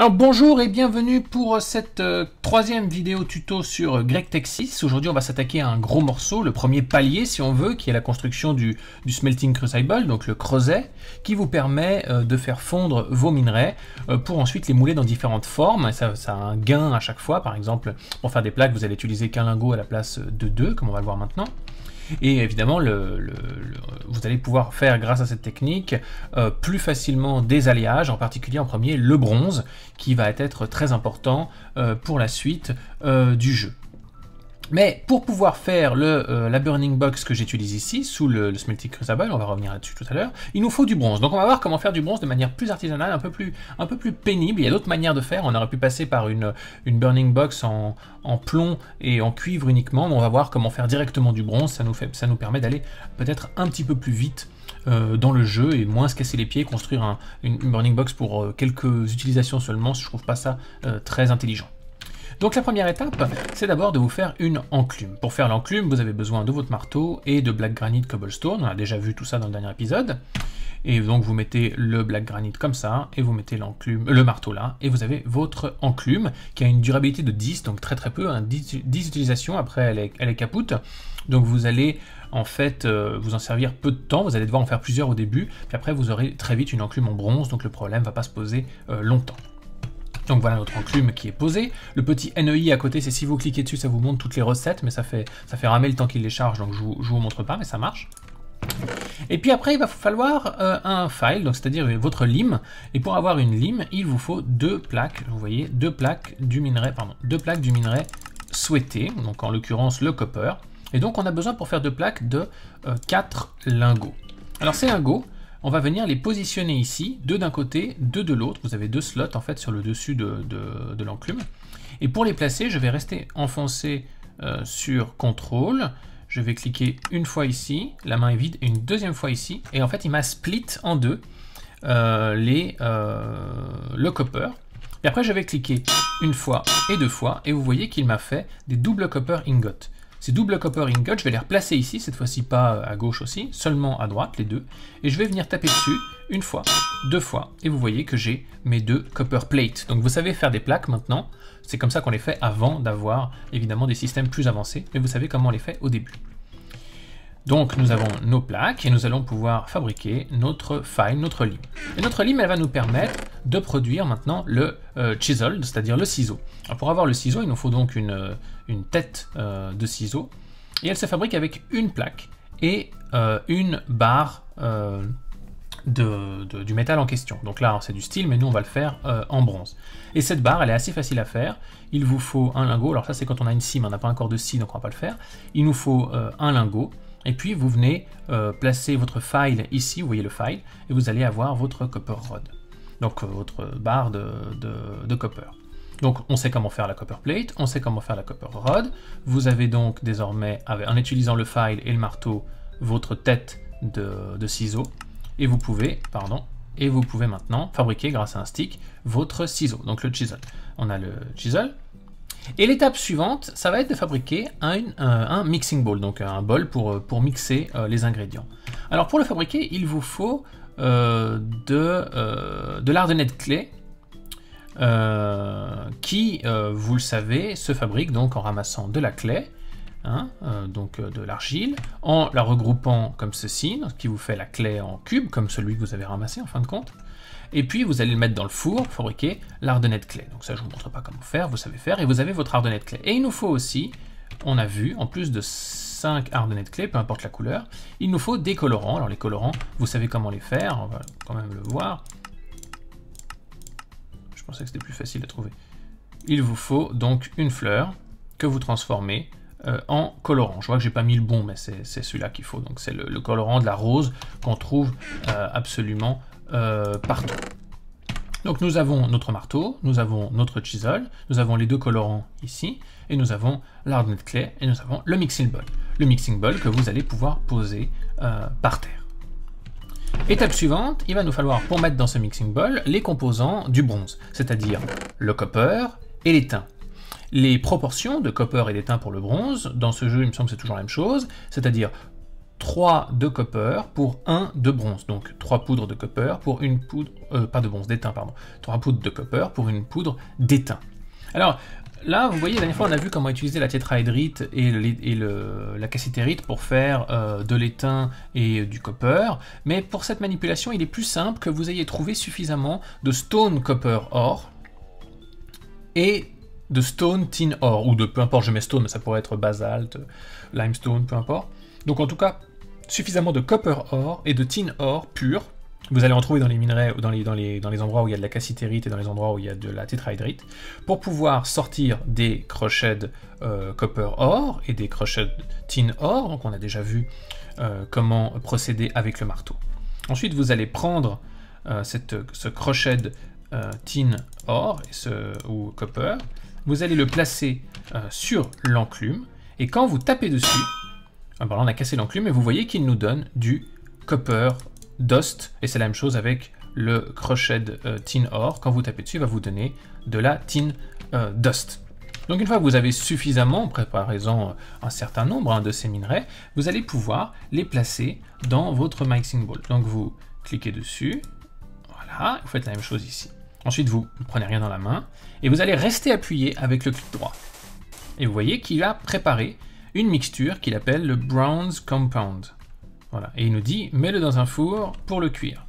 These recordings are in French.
Alors bonjour et bienvenue pour cette euh, troisième vidéo tuto sur Greg Texas. Aujourd'hui on va s'attaquer à un gros morceau, le premier palier si on veut, qui est la construction du, smelting crucible, donc le creuset, qui vous permet euh, de faire fondre vos minerais euh, pour ensuite les mouler dans différentes formes. Ça, ça, a un gain à chaque fois, par exemple pour faire des plaques vous allez utiliser qu'un lingot à la place de deux, comme on va le voir maintenant. Et évidemment, vous allez pouvoir faire grâce à cette technique euh, plus facilement des alliages, en particulier en premier le bronze, qui va être très important euh, pour la suite euh, du jeu. Mais pour pouvoir faire euh, la Burning Box que j'utilise ici, sous le, Smeltic Smelting Crucible, on va revenir là-dessus tout à l'heure, il nous faut du bronze. Donc on va voir comment faire du bronze de manière plus artisanale, un peu plus, pénible. Il y a d'autres manières de faire, on aurait pu passer par une, Burning Box en, plomb et en cuivre uniquement, mais on va voir comment faire directement du bronze, ça nous, permet d'aller peut-être un petit peu plus vite euh, dans le jeu et moins se casser les pieds, construire une, Burning Box pour euh, quelques utilisations seulement, je trouve pas ça très intelligent. Donc la première étape, c'est d'abord de vous faire une enclume. Pour faire l'enclume, vous avez besoin de votre marteau et de Black Granite Cobblestone. On a déjà vu tout ça dans le dernier épisode. Et donc vous mettez le Black Granite comme ça, et vous mettez l'enclume, euh, le marteau là, et vous avez votre enclume qui a une durabilité de 10, donc très très peu, 10, hein. utilisations, après elle est, elle capoute. Donc vous allez en fait euh, vous en servir peu de temps, vous allez devoir en faire plusieurs au début, puis après vous aurez très vite une enclume en bronze, donc le problème ne va pas se poser euh, longtemps. Donc voilà notre enclume qui est posée. Le petit NEI à côté, c'est si vous cliquez dessus, ça vous montre toutes les recettes, mais ça fait, ça fait ramer le temps qu'il les charge, donc je vous, vous montre pas, mais ça marche. Et puis après, il va falloir euh, un file, donc c'est-à-dire votre lime. Et pour avoir une lime, il vous faut deux plaques, vous voyez, deux plaques du minerai, pardon, deux plaques du minerai souhaité, donc en l'occurrence le copper. Et donc on a besoin pour faire deux plaques de euh, quatre lingots. Alors ces lingots, on va venir les positionner ici, deux d'un côté, deux de l'autre. Vous avez deux slots en fait sur le dessus de, l'enclume. Et pour les placer, je vais rester enfoncé euh, sur contrôle Je vais cliquer une fois ici, la main est vide, une deuxième fois ici. Et en fait, il m'a split en deux euh, les, euh, le copper. Et après, je vais cliquer une fois et deux fois. Et vous voyez qu'il m'a fait des doubles copper ingots. Ces doubles copper ingots, je vais les replacer ici, cette fois-ci pas à gauche aussi, seulement à droite, les deux. Et je vais venir taper dessus une fois, deux fois. Et vous voyez que j'ai mes deux copper plates. Donc vous savez faire des plaques maintenant. C'est comme ça qu'on les fait avant d'avoir évidemment des systèmes plus avancés. Mais vous savez comment on les fait au début. Donc nous avons nos plaques et nous allons pouvoir fabriquer notre file, notre lime. Et notre lime, elle va nous permettre de produire maintenant le euh, chisel, c'est-à-dire le ciseau. pour avoir le ciseau, il nous faut donc une, euh, tête euh, de ciseau. Et elle se fabrique avec une plaque et une barre de, du métal en question. Donc là, c'est du style, mais nous, on va le faire en bronze. Et cette barre, elle est assez facile à faire. Il vous faut un lingot. Alors ça, c'est quand on a une cime, on n'a pas encore de scie, donc on ne va pas le faire. Il nous faut un lingot. Et puis vous venez euh, placer votre file ici, vous voyez le file, et vous allez avoir votre copper rod, donc euh, votre barre de, copper. Donc on sait comment faire la copper plate, on sait comment faire la copper rod. Vous avez donc désormais, en utilisant le file et le marteau, votre tête de, de ciseaux. Et vous pouvez, pardon, et vous pouvez maintenant fabriquer grâce à un stick votre ciseau, donc le chisel. On a le chisel, et l'étape suivante, ça va être de fabriquer un, euh, mixing bowl, donc un bol pour, euh, pour mixer euh, les ingrédients. Alors pour le fabriquer, il vous faut de, euh, de clé, qui, vous le savez, se fabrique donc en ramassant de la clé, hein, donc de l'argile, en la regroupant comme ceci, ce qui vous fait la clé en cube, comme celui que vous avez ramassé en fin de compte. Et puis vous allez le mettre dans le four, fabriquer l'ardenette clé. Donc ça je vous montre pas comment faire, vous savez faire, et vous avez votre ardennette clé. Et il nous faut aussi, on a vu, en plus de 5 ardennettes clés, peu importe la couleur, il nous faut des colorants. Alors les colorants, vous savez comment les faire, on va quand même le voir. Je pensais que c'était plus facile à trouver. Il vous faut donc une fleur que vous transformez euh, en colorant. Je vois que j'ai pas mis le bon, mais c'est celui-là qu'il faut. Donc c'est le, colorant de la rose qu'on trouve euh, absolument euh, partout. Donc nous avons notre marteau, nous avons notre chisel, nous avons les deux colorants ici, et nous avons de clé, et nous avons le mixing ball. Le mixing ball que vous allez pouvoir poser euh, par terre. Étape suivante, il va nous falloir pour mettre dans ce mixing ball les composants du bronze, c'est-à-dire le copper et l'étain. Les proportions de copper et d'étain pour le bronze, dans ce jeu il me semble que c'est toujours la même chose, c'est-à-dire 3 de copper pour 1 de bronze. Donc 3 poudres de copper pour une poudre, euh, pas de bronze, d'étain, pardon. 3 poudres de copper pour une poudre d'étain. Alors là, vous voyez, la dernière fois, on a vu comment utiliser la tétrahydrite et, la cassitérite pour faire euh, de l'étain et du copper. Mais pour cette manipulation, il est plus simple que vous ayez trouvé suffisamment de stone copper or et de stone tin or, ou de peu importe, je mets stone, ça pourrait être basalte, limestone, peu importe. Donc en tout cas, suffisamment de copper ore et de tin ore pur. Vous allez en trouver dans les minerais, dans les, dans les, dans les endroits où il y a de la cassitérite et dans les endroits où il y a de la tétrahydrite, pour pouvoir sortir des crochets de euh, copper ore et des crochets tin ore. Donc on a déjà vu euh, comment procéder avec le marteau. Ensuite, vous allez prendre euh, ce crochet tin or ou copper, vous allez le placer sur l'enclume et quand vous tapez dessus, on a cassé l'enclume mais vous voyez qu'il nous donne du copper dust. Et c'est la même chose avec le crochet de euh, tin or. Quand vous tapez dessus, il va vous donner de la tin euh, dust. Donc une fois que vous avez suffisamment, préparé, en euh, un certain nombre hein, de ces minerais, vous allez pouvoir les placer dans votre mixing bowl. Donc vous cliquez dessus, voilà, vous faites la même chose ici. Ensuite vous ne prenez rien dans la main et vous allez rester appuyé avec le clic droit. Et vous voyez qu'il a préparé une mixture qu'il appelle le bronze Compound. Voilà. Et il nous dit, mets-le dans un four pour le cuire.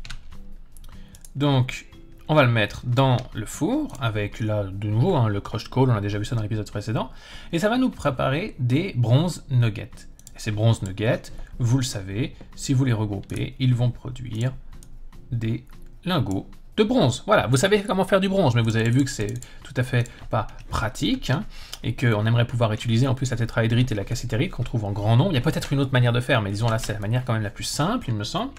Donc, on va le mettre dans le four, avec là, de nouveau, hein, le crushed coal, on a déjà vu ça dans l'épisode précédent, et ça va nous préparer des bronze nuggets. ces bronze nuggets, vous le savez, si vous les regroupez, ils vont produire des lingots bronze. Voilà, vous savez comment faire du bronze, mais vous avez vu que c'est tout à fait pas pratique, hein, et qu'on aimerait pouvoir utiliser en plus la tétrahydrite et la cassitérite qu'on trouve en grand nombre. Il y a peut-être une autre manière de faire, mais disons là c'est la manière quand même la plus simple, il me semble.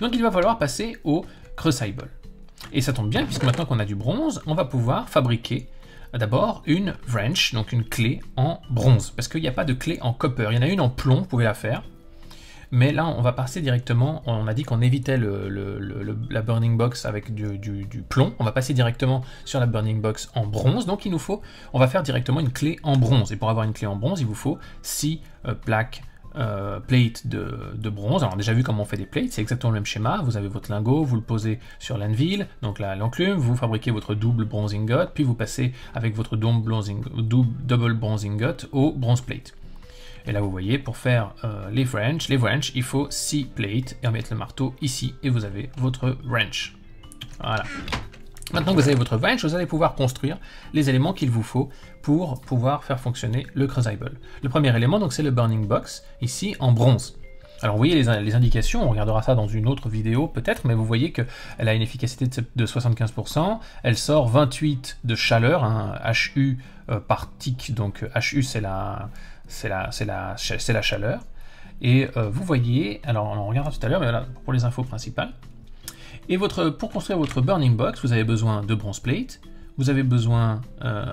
Donc il va falloir passer au crucible. Et ça tombe bien, puisque maintenant qu'on a du bronze, on va pouvoir fabriquer d'abord une wrench, donc une clé en bronze, parce qu'il n'y a pas de clé en copper, il y en a une en plomb, vous pouvez la faire, mais là, on va passer directement, on a dit qu'on évitait la Burning Box avec du, plomb, on va passer directement sur la Burning Box en bronze, donc il nous faut, on va faire directement une clé en bronze. Et pour avoir une clé en bronze, il vous faut 6 euh, plaques euh, plate de, bronze. Alors, on a déjà vu comment on fait des plates, c'est exactement le même schéma. Vous avez votre lingot, vous le posez sur l'anvil, donc là, l'enclume, vous fabriquez votre double bronzing gut, puis vous passez avec votre double bronzing double au bronze plate. Et là, vous voyez, pour faire euh, les wrenches, les wrench, il faut 6 plates et remettre le marteau ici. Et vous avez votre wrench. Voilà. Maintenant que vous avez votre wrench, vous allez pouvoir construire les éléments qu'il vous faut pour pouvoir faire fonctionner le Crucible. Le premier élément, donc, c'est le Burning Box, ici en bronze. Alors vous voyez les, indications, on regardera ça dans une autre vidéo peut-être, mais vous voyez qu'elle a une efficacité de 75%, elle sort 28 de chaleur, HU euh, par tick, donc HU c'est la, c'est la, chaleur. Et euh, vous voyez, alors on regardera tout à l'heure, mais voilà pour les infos principales. Et pour construire votre burning box, vous avez besoin de bronze plate, vous avez besoin euh,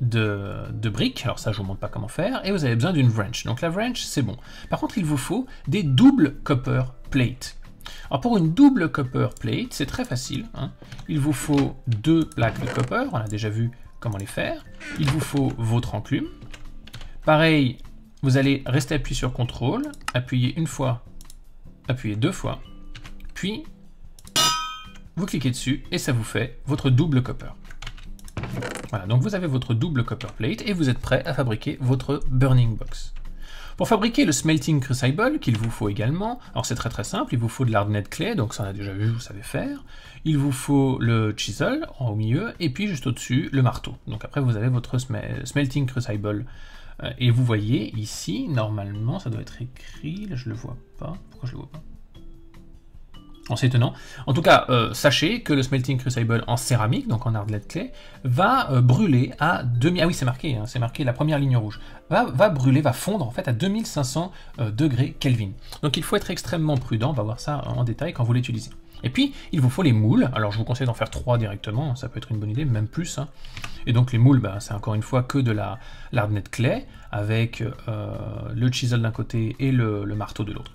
de, briques, alors ça je vous montre pas comment faire, et vous avez besoin d'une wrench. Donc la wrench c'est bon. Par contre il vous faut des doubles copper plate Alors pour une double copper plate, c'est très facile. Hein. Il vous faut deux plaques de copper, on a déjà vu comment les faire. Il vous faut votre enclume, Pareil, vous allez rester appuyé sur CTRL, appuyer une fois, appuyer deux fois, puis vous cliquez dessus et ça vous fait votre double copper. Voilà, donc vous avez votre double copper plate et vous êtes prêt à fabriquer votre burning box. Pour fabriquer le smelting crucible, qu'il vous faut également, alors c'est très très simple, il vous faut de l'ardnet clé, donc ça on a déjà vu, vous savez faire. Il vous faut le chisel en, au milieu, et puis juste au-dessus, le marteau. Donc après vous avez votre smelting crucible euh, et vous voyez ici, normalement, ça doit être écrit, là je le vois pas, pourquoi je le vois pas oh, en s'étonnant. En tout cas, euh, sachez que le Smelting Crucible en céramique, donc en de clé, va euh, brûler à 2000... Ah oui, c'est marqué, hein, c'est marqué la première ligne rouge. Va, brûler, va fondre en fait à 2500 degrés Kelvin. Donc il faut être extrêmement prudent, on va voir ça en détail quand vous l'utilisez. Et puis, il vous faut les moules. Alors, je vous conseille d'en faire trois directement, ça peut être une bonne idée, même plus. Hein. Et donc, les moules, ben, c'est encore une fois que de la l'ardnet clay, avec euh, le chisel d'un côté et le marteau de l'autre.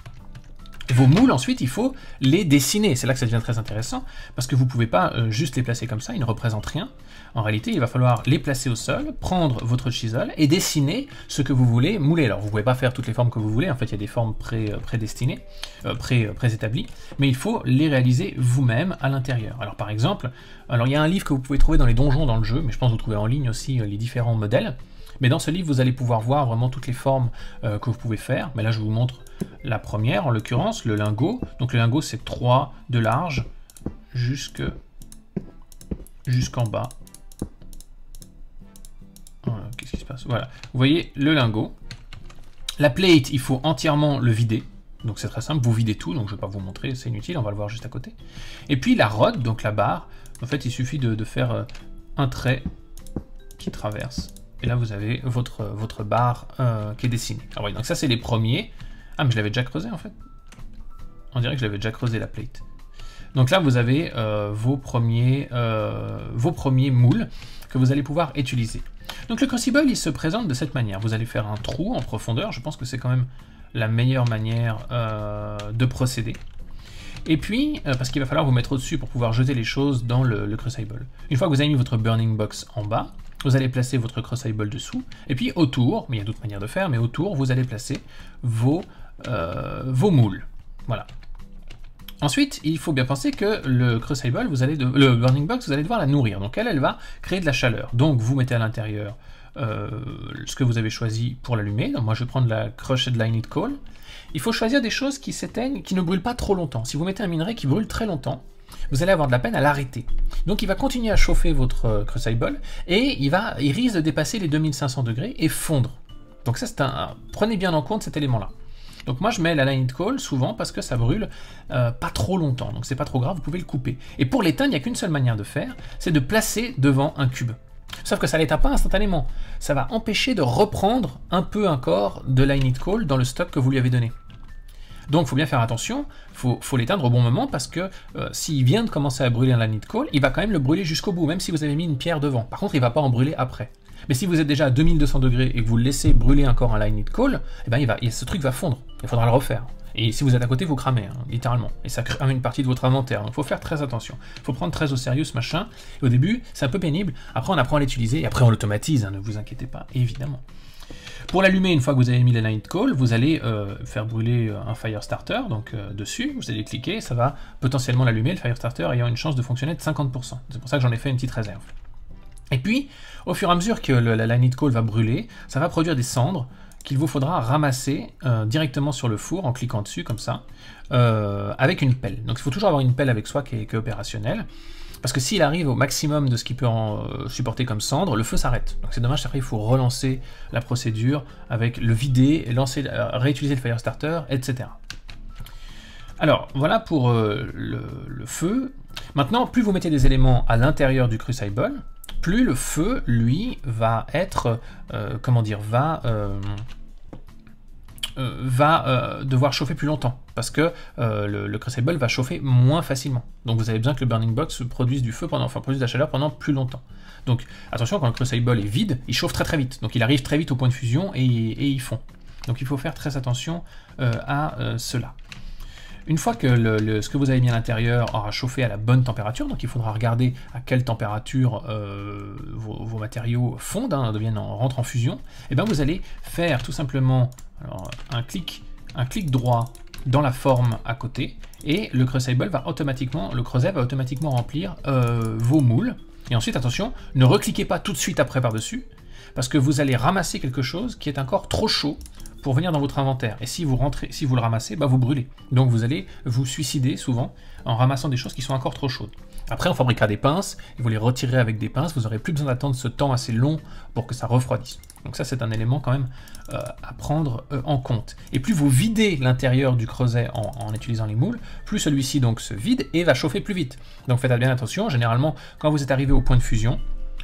Vos moules, ensuite, il faut les dessiner. C'est là que ça devient très intéressant, parce que vous ne pouvez pas euh, juste les placer comme ça, ils ne représentent rien. En réalité, il va falloir les placer au sol, prendre votre chisel et dessiner ce que vous voulez mouler. Alors, vous ne pouvez pas faire toutes les formes que vous voulez, en fait, il y a des formes pré, euh, prédestinées, euh, pré, préétablies, mais il faut les réaliser vous-même à l'intérieur. Alors, par exemple, alors il y a un livre que vous pouvez trouver dans les donjons dans le jeu, mais je pense que vous trouvez en ligne aussi les différents modèles. Mais dans ce livre, vous allez pouvoir voir vraiment toutes les formes euh, que vous pouvez faire. Mais là, je vous montre la première, en l'occurrence, le lingot. Donc le lingot, c'est 3 de large jusque jusqu'en bas. Euh, qu'est-ce qui se passe Voilà, vous voyez le lingot. La plate, il faut entièrement le vider. Donc c'est très simple, vous videz tout, donc je ne vais pas vous montrer, c'est inutile, on va le voir juste à côté. Et puis la rod, donc la barre, en fait il suffit de faire euh, un trait qui traverse et là, vous avez votre, votre barre euh, qui est dessinée. Ah oui, donc ça, c'est les premiers. Ah, mais je l'avais déjà creusé, en fait. On dirait que je l'avais déjà creusé, la plate. Donc là, vous avez euh, vos, premiers, euh, vos premiers moules que vous allez pouvoir utiliser. Donc le crucible, il se présente de cette manière. Vous allez faire un trou en profondeur. Je pense que c'est quand même la meilleure manière de procéder. Et puis, parce qu'il va falloir vous mettre au-dessus pour pouvoir jeter les choses dans le, le Crucible. Une fois que vous avez mis votre Burning Box en bas, vous allez placer votre cross dessous, et puis autour, mais il y a d'autres manières de faire, mais autour, vous allez placer vos, euh, vos moules. Voilà. Ensuite, il faut bien penser que le Crucible, vous allez de... le Burning Box, vous allez devoir la nourrir. Donc elle, elle va créer de la chaleur. Donc vous mettez à l'intérieur euh, ce que vous avez choisi pour l'allumer. moi, je vais prendre la Crushed Lignite Coal. Il faut choisir des choses qui s'éteignent, qui ne brûlent pas trop longtemps. Si vous mettez un minerai qui brûle très longtemps, vous allez avoir de la peine à l'arrêter. Donc il va continuer à chauffer votre euh, crucible et il, va, il risque de dépasser les 2500 degrés et fondre. Donc ça, c'est un, prenez bien en compte cet élément-là. Donc moi je mets la line call souvent parce que ça brûle euh, pas trop longtemps, donc c'est pas trop grave, vous pouvez le couper. Et pour l'éteindre, il n'y a qu'une seule manière de faire, c'est de placer devant un cube. Sauf que ça l'éteint pas instantanément, ça va empêcher de reprendre un peu encore de line call dans le stock que vous lui avez donné. Donc il faut bien faire attention, il faut, l'éteindre au bon moment parce que euh, s'il vient de commencer à brûler un de call, il va quand même le brûler jusqu'au bout, même si vous avez mis une pierre devant. Par contre, il ne va pas en brûler après. Mais si vous êtes déjà à 2200 degrés et que vous laissez brûler encore un de call, eh ben, ce truc va fondre. Il faudra le refaire. Et si vous êtes à côté, vous cramez, hein, littéralement. Et ça crame une partie de votre inventaire. Donc il faut faire très attention. Il faut prendre très au sérieux ce machin. au début, c'est un peu pénible. Après, on apprend à l'utiliser et après, on l'automatise. Hein, ne vous inquiétez pas, évidemment. Pour l'allumer, une fois que vous avez mis night Call, vous allez euh, faire brûler euh, un fire starter, donc, euh, dessus, vous allez cliquer, ça va potentiellement l'allumer, le Fire Starter ayant une chance de fonctionner de 50%. C'est pour ça que j'en ai fait une petite réserve. Et puis, au fur et à mesure que la, la call va brûler, ça va produire des cendres qu'il vous faudra ramasser directement sur le four en cliquant dessus comme ça, avec une pelle. Donc il faut toujours avoir une pelle avec soi qui est opérationnelle. Parce que s'il arrive au maximum de ce qu'il peut en euh, supporter comme cendre, le feu s'arrête. Donc c'est dommage, après il faut relancer la procédure avec le vider, lancer, euh, réutiliser le Firestarter, etc. Alors voilà pour euh, le, feu. Maintenant, plus vous mettez des éléments à l'intérieur du Crucible, plus le feu, lui, va être, comment dire, va... Euh, va euh, devoir chauffer plus longtemps parce que euh, le, le, va chauffer moins facilement. Donc vous avez besoin que le Burning Box produise du feu pendant, enfin de la chaleur pendant plus longtemps. Donc attention, quand le Crucible est vide, il chauffe très très vite. Donc il arrive très vite au point de fusion et, et il fond. Donc il faut faire très attention à cela. Une fois que ce que vous avez mis à l'intérieur aura chauffé à la bonne température, donc il faudra regarder à quelle température euh, vos, matériaux fondent, hein, deviennent rentrent en fusion, et eh bien vous allez faire tout simplement un, clic, droit dans la forme à côté, et le va automatiquement, le creuset va automatiquement remplir euh, vos moules. Et ensuite, attention, ne recliquez pas tout de suite après par-dessus, parce que vous allez ramasser quelque chose qui est encore trop chaud pour venir dans votre inventaire. Et si vous rentrez, si vous le ramassez, bah vous brûlez. Donc vous allez vous suicider souvent en ramassant des choses qui sont encore trop chaudes. Après, on fabriquera des pinces, et vous les retirez avec des pinces, vous aurez plus besoin d'attendre ce temps assez long pour que ça refroidisse. Donc ça, c'est un élément quand même euh, à prendre euh, en compte. Et plus vous videz l'intérieur du creuset en, en, utilisant les moules, plus celui-ci donc se vide et va chauffer plus vite. Donc faites bien attention, généralement, quand vous êtes arrivé au point de fusion,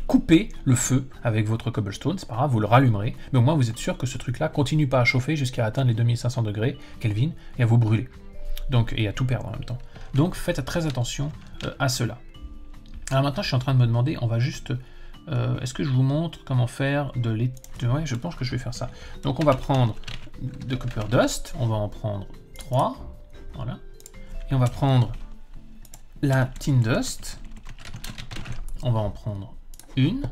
coupez le feu avec votre cobblestone, c'est pas grave, vous le rallumerez, mais au moins vous êtes sûr que ce truc-là continue pas à chauffer jusqu'à atteindre les 2500 degrés Kelvin et à vous brûler. Donc, et à tout perdre en même temps. Donc faites très attention euh, à cela. Alors maintenant, je suis en train de me demander, on va juste... Euh, est-ce que je vous montre comment faire de les... Ouais, je pense que je vais faire ça. Donc on va prendre de Copper Dust, on va en prendre 3, voilà. Et on va prendre la Tin Dust, on va en prendre une.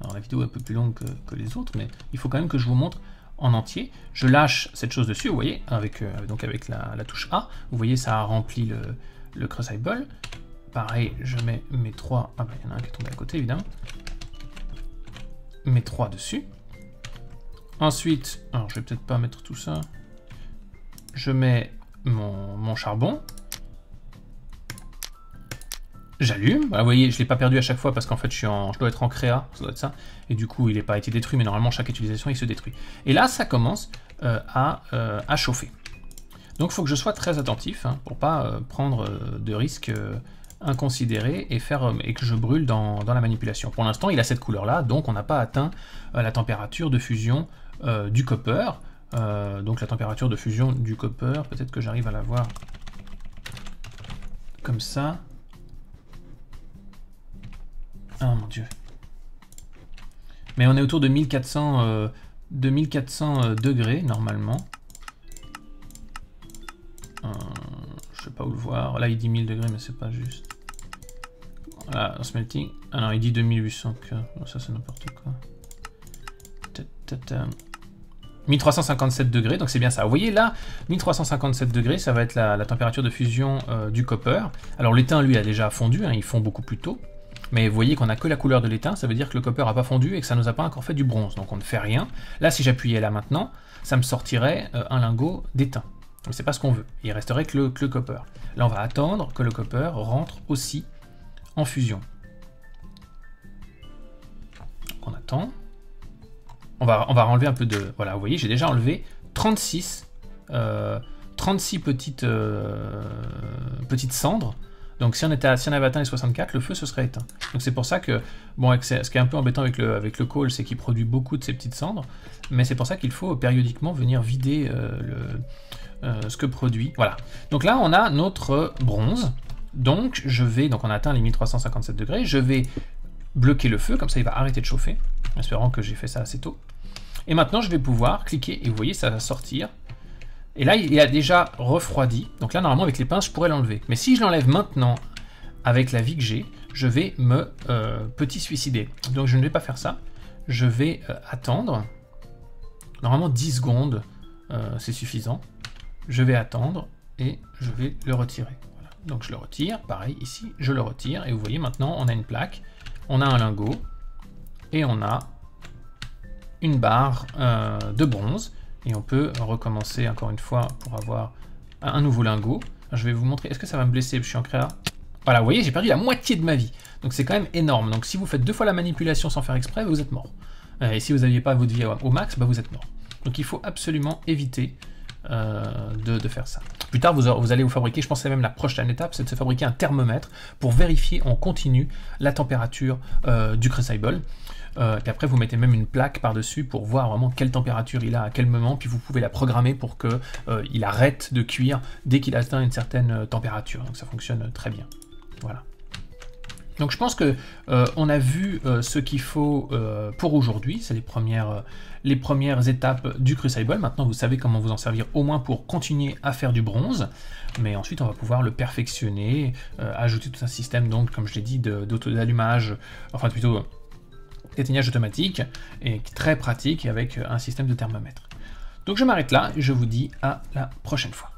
Alors la vidéo est un peu plus longue que, les autres, mais il faut quand même que je vous montre en entier. Je lâche cette chose dessus, vous voyez, avec, euh, donc avec la, touche A. Vous voyez, ça a rempli le, le cross ball. Pareil, je mets mes trois... Ah ben, il y en a un qui est tombé à côté, évidemment. Mes trois dessus. Ensuite, alors je vais peut-être pas mettre tout ça. Je mets mon, mon charbon. J'allume. Bah, vous voyez, je ne l'ai pas perdu à chaque fois parce qu'en fait, je, dois être en créa, ça doit être ça. Et du coup, il n'est pas été détruit, mais normalement, chaque utilisation, il se détruit. Et là, ça commence euh, euh, à, chauffer. Donc, il faut que je sois très attentif pour hein, pour pas euh, prendre de risques inconsidérés et, faire, et que je brûle dans, dans la manipulation. Pour l'instant, il a cette couleur-là, donc on n'a pas atteint la température de fusion du copper. donc, la température de fusion du copper, peut-être que j'arrive à la voir comme ça. Ah mon dieu. Mais on est autour de 1400, 2400 euh, euh, degrés normalement. Euh, je sais pas où le voir. Là il dit 1000 degrés mais c'est pas juste. Voilà, en smelting. Ah non, il dit 2800 ça c'est n'importe quoi. 1357 degrés, donc c'est bien ça. Vous voyez là, 1357 degrés, ça va être la, température de fusion euh, du copper. Alors l'étain, lui, a déjà fondu, hein, il fond beaucoup plus tôt. Mais vous voyez qu'on a que la couleur de l'étain, ça veut dire que le copper n'a pas fondu et que ça nous a pas encore fait du bronze, donc on ne fait rien. Là, si j'appuyais là maintenant, ça me sortirait euh, un lingot d'étain. Mais c'est pas ce qu'on veut, il resterait que le, copper. Là, on va attendre que le copper rentre aussi en fusion. on attend. On va, on va enlever un peu de... Voilà, vous voyez, j'ai déjà enlevé 36, 36 euh, petites, euh, petites cendres donc si on, était à, si on avait atteint les 64, le feu se serait éteint. Donc c'est pour ça que, bon, ce qui est un peu embêtant avec le, avec le c'est qu'il produit beaucoup de ces petites cendres, mais c'est pour ça qu'il faut périodiquement venir vider euh, euh, ce que produit. Voilà. Donc là, on a notre bronze. Donc je vais, donc on a atteint les 1357 degrés, je vais bloquer le feu, comme ça il va arrêter de chauffer, espérant que j'ai fait ça assez tôt. Et maintenant je vais pouvoir cliquer, et vous voyez ça va sortir et là, il a déjà refroidi. Donc là, normalement, avec les pinces, je pourrais l'enlever. Mais si je l'enlève maintenant, avec la vie que j'ai, je vais me euh, petit suicider. Donc je ne vais pas faire ça. Je vais euh, attendre. Normalement 10 secondes, euh, c'est suffisant. Je vais attendre et je vais le retirer. Donc je le retire. Pareil ici, je le retire. Et vous voyez maintenant, on a une plaque, on a un lingot et on a une barre de bronze. Et on peut recommencer encore une fois pour avoir un nouveau lingot. Je vais vous montrer, est-ce que ça va me blesser Je suis en créa. Voilà, vous voyez, j'ai perdu la moitié de ma vie. Donc c'est quand même énorme. Donc si vous faites deux fois la manipulation sans faire exprès, vous êtes mort. Euh, et si vous n'aviez pas votre vie au max, bah, vous êtes mort. Donc il faut absolument éviter euh, de, faire ça. Plus tard, vous, allez vous fabriquer, je pense même la prochaine étape, c'est de se fabriquer un thermomètre pour vérifier en continu la température euh, du Crucible. Euh, après, vous mettez même une plaque par-dessus pour voir vraiment quelle température il a, à quel moment, puis vous pouvez la programmer pour qu'il euh, il arrête de cuire dès qu'il atteint une certaine euh, température. Donc ça fonctionne euh, très bien. Voilà. Donc je pense que on a vu ce qu'il faut pour aujourd'hui, c'est les premières, les premières étapes du Crucible. Maintenant vous savez comment vous en servir au moins pour continuer à faire du bronze, mais ensuite on va pouvoir le perfectionner, ajouter tout un système donc comme je l'ai dit d'auto d'allumage, enfin plutôt éteignage automatique et très pratique avec un système de thermomètre. Donc je m'arrête là, je vous dis à la prochaine fois.